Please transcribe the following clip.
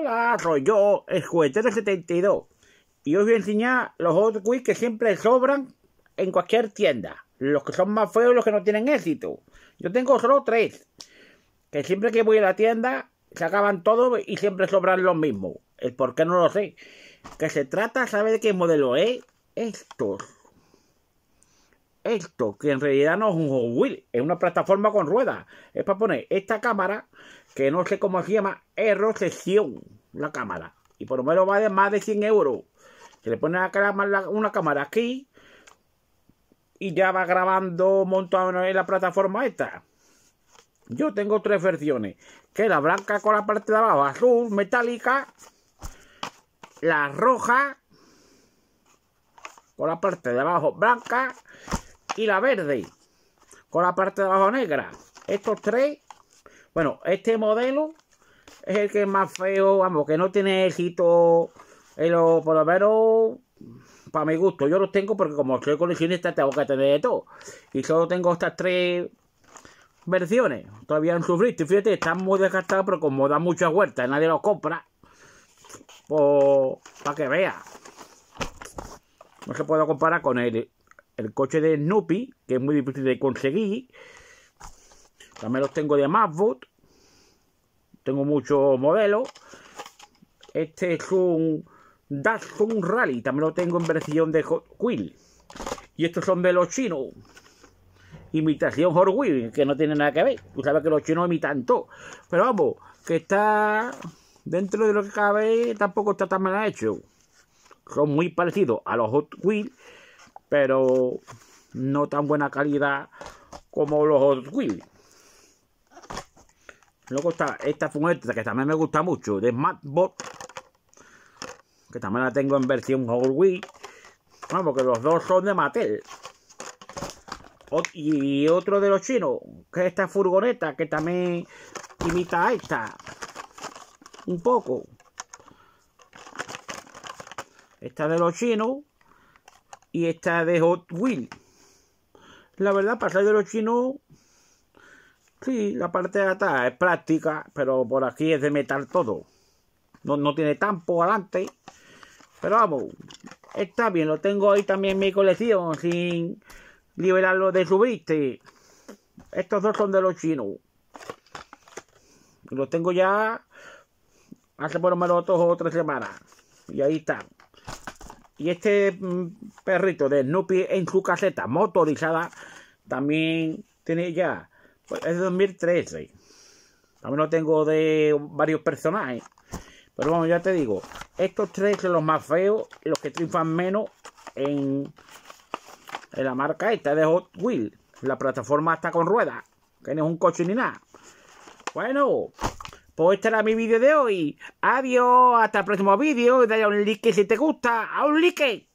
Hola, soy yo, el juguetero 72. Y os voy a enseñar los Hot Wheels que siempre sobran en cualquier tienda. Los que son más feos y los que no tienen éxito. Yo tengo solo tres. Que siempre que voy a la tienda se acaban todos y siempre sobran los mismos. El por qué no lo sé. Que se trata, ¿sabe de qué modelo es? Estos esto, que en realidad no es un Hot Wheel, es una plataforma con ruedas. Es para poner esta cámara, que no sé cómo se llama, error la cámara. Y por lo menos vale más de 100 euros. Se le pone una cámara aquí y ya va grabando montado en la plataforma esta. Yo tengo tres versiones, que la blanca con la parte de abajo azul, metálica, la roja con la parte de abajo blanca y la verde con la parte de abajo negra. Estos tres, bueno, este modelo es el que es más feo, vamos, que no tiene éxito, por lo menos para mi gusto. Yo los tengo porque como soy coleccionista tengo que tener de todo. Y solo tengo estas tres versiones. Todavía han sufrido. Fíjate, están muy desgastados, pero como dan muchas vueltas, nadie los compra. Pues para que vea. No se puede comparar con él el coche de Snoopy, que es muy difícil de conseguir. También los tengo de Mavbot. Tengo muchos modelos. Este es un Datsun Rally. También lo tengo en versión de Hot wheel Y estos son de los chinos. Imitación Hot Wheels, que no tiene nada que ver. Tú sabes que los chinos imitan todo. Pero vamos, que está dentro de lo que cabe, tampoco está tan mal hecho. Son muy parecidos a los Hot Wheels pero no tan buena calidad como los Hot Wheels. Luego está esta fumeta que también me gusta mucho, de SmartBot. que también la tengo en versión Hot Wheels. Bueno, porque los dos son de Mattel. y otro de los chinos, que es esta furgoneta que también imita a esta. Un poco. Esta de los chinos y esta de Hot Wheels. La verdad, pasar de los chinos, sí, la parte de atrás es práctica, pero por aquí es de metal todo. No, no tiene tampo adelante, pero vamos, está bien, lo tengo ahí también en mi colección, sin liberarlo de su viste. Estos dos son de los chinos. Los tengo ya hace por lo menos dos o tres semanas. Y ahí está y este mm, perrito de Snoopy en su caseta motorizada también tiene ya, pues, es de 2013. También lo tengo de varios personajes. Pero bueno, ya te digo, estos tres son los más feos, los que triunfan menos en, en la marca esta de Hot Wheels. La plataforma está con ruedas, que no es un coche ni nada. Bueno, pues este era mi vídeo de hoy. Adiós, hasta el próximo vídeo. Dale a un like si te gusta. ¡A un like!